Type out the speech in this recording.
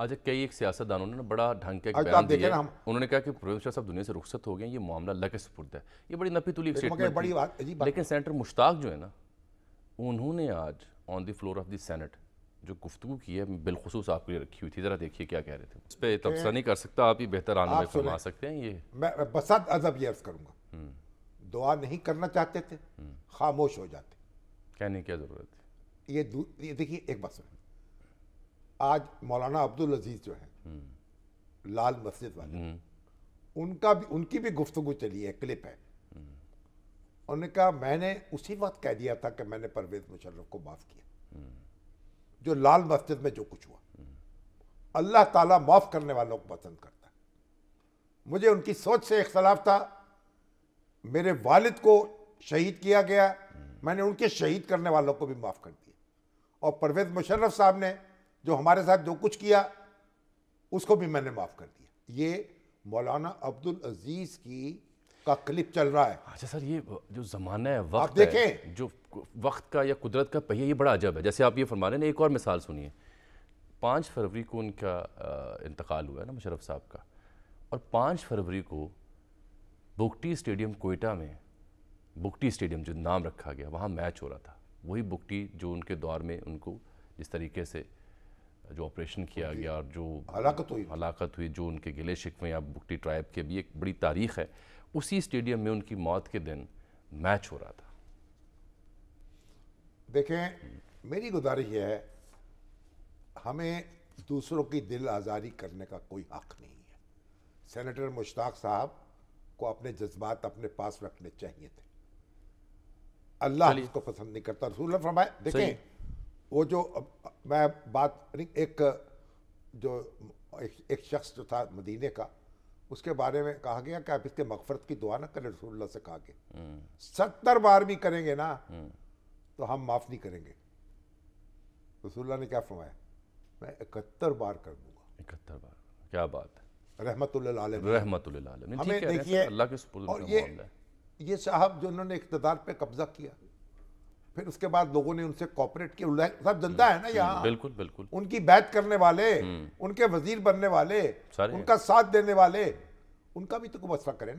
आज कई एक सियासतदानों ने बड़ा ढंग के तो बयान दिए उन्होंने कहा कि प्रवेश साहब दुनिया से रुखसत हो गए ये मामला लगे सुपुर्द है ये बड़ी नपी तुली स्टेटमेंट बड़ी बात लेकिन सेनेटर मुश्ताक जो है ना उन्होंने आज on the floor of the senate जो गुफ्तु की है बिलखसूस आपके लिए रखी हुई थी ज़रा देखिए क्या कह रहे थे उस पर तो तबसा नहीं कर सकता आप ही बेहतर आने में फरमा सकते हैं ये मैं बसात अजब ये अर्ज़ करूँगा हम्म। दुआ नहीं करना चाहते थे हम्म। खामोश हो जाते कहने की क्या ज़रूरत है ये ये देखिए एक बात सुनिए आज मौलाना अब्दुल अजीज जो है लाल मस्जिद वाले हम्म। उनका भी उनकी भी गुफ्तु चली है क्लिप है हम्म। उन्होंने कहा मैंने उसी वक्त कह दिया था कि मैंने परवेज मुशर्रफ को माफ़ किया हम्म। जो लाल मस्जिद में जो कुछ हुआ अल्लाह ताला माफ़ करने वालों को पसंद करता है मुझे उनकी सोच से इख्तलाफ था मेरे वालिद को शहीद किया गया मैंने उनके शहीद करने वालों को भी माफ़ कर दिया और परवेज मुशर्रफ साहब ने जो हमारे साथ जो कुछ किया उसको भी मैंने माफ़ कर दिया ये मौलाना अब्दुल अजीज़ की का क्लिप चल रहा है अच्छा सर ये जो ज़माना है वक्त आप देखें है, जो वक्त का या कुदरत का पहिया ये बड़ा अजब है जैसे आप ये फरमा रहे हैं एक और मिसाल सुनिए पाँच फरवरी को उनका इंतकाल हुआ है ना मुशरफ साहब का और पाँच फरवरी को बुकटी स्टेडियम कोयटा में बुकटी स्टेडियम जो नाम रखा गया वहाँ मैच हो रहा था वही बुकटी जो उनके दौर में उनको जिस तरीके से जो ऑपरेशन किया गया और जो हलाकत हुई हलाकत हुई जो उनके गिले शिकवे या बुकटी ट्राइब के भी एक बड़ी तारीख है उसी स्टेडियम में उनकी मौत के दिन मैच हो रहा था देखें मेरी गुजारिश यह है हमें दूसरों की दिल आज़ारी करने का कोई हक नहीं है सेनेटर मुश्ताक साहब को अपने जज्बात अपने पास रखने चाहिए थे अल्लाह को पसंद नहीं करता रसूल फरमाए देखें वो जो मैं बात एक जो एक, एक शख्स जो था मदीने का उसके बारे में कहा गया कि आप इसके मकफरत की दुआ ना करें रसूल से कहा के हम्म। सत्तर बार भी करेंगे ना हम्म। तो हम माफ़ नहीं करेंगे रसूल ने क्या फरमाया मैं इकहत्तर बार कर दूंगा इकहत्तर बार क्या बात है रहमत हमें ये ये साहब जो उन्होंने इकतदार पे कब्जा किया फिर उसके बाद लोगों ने उनसे कॉपरेट किया सब जनता हम्म, है ना यहाँ बिल्कुल बिल्कुल उनकी बैत करने वाले हम्म। उनके वजीर बनने वाले उनका साथ देने वाले उनका भी तो मसला करें